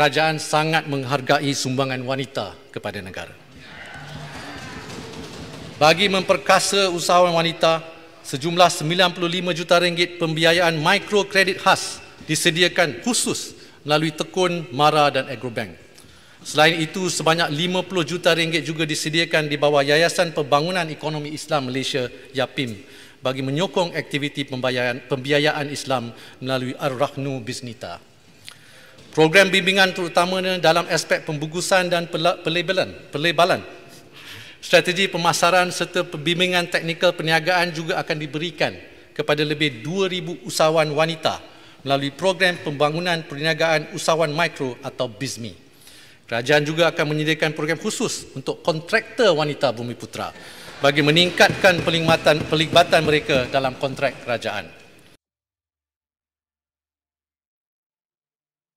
kerajaan sangat menghargai sumbangan wanita kepada negara. Bagi memperkasa usahawan wanita, sejumlah 95 juta ringgit pembiayaan mikrokredit khas disediakan khusus melalui Tekun, Mara dan Agrobank. Selain itu, sebanyak 50 juta ringgit juga disediakan di bawah Yayasan Pembangunan Ekonomi Islam Malaysia, YAPIM, bagi menyokong aktiviti pembiayaan, pembiayaan Islam melalui Ar-Rahnu Biznita. Program bimbingan terutamanya dalam aspek pembungkusan dan pelabelan, pelabelan. Strategi pemasaran serta pembimbingan teknikal perniagaan juga akan diberikan kepada lebih 2,000 usahawan wanita melalui program pembangunan perniagaan usahawan mikro atau BISMI. Kerajaan juga akan menyediakan program khusus untuk kontraktor wanita Bumi Putra bagi meningkatkan pelibatan, pelibatan mereka dalam kontrak kerajaan.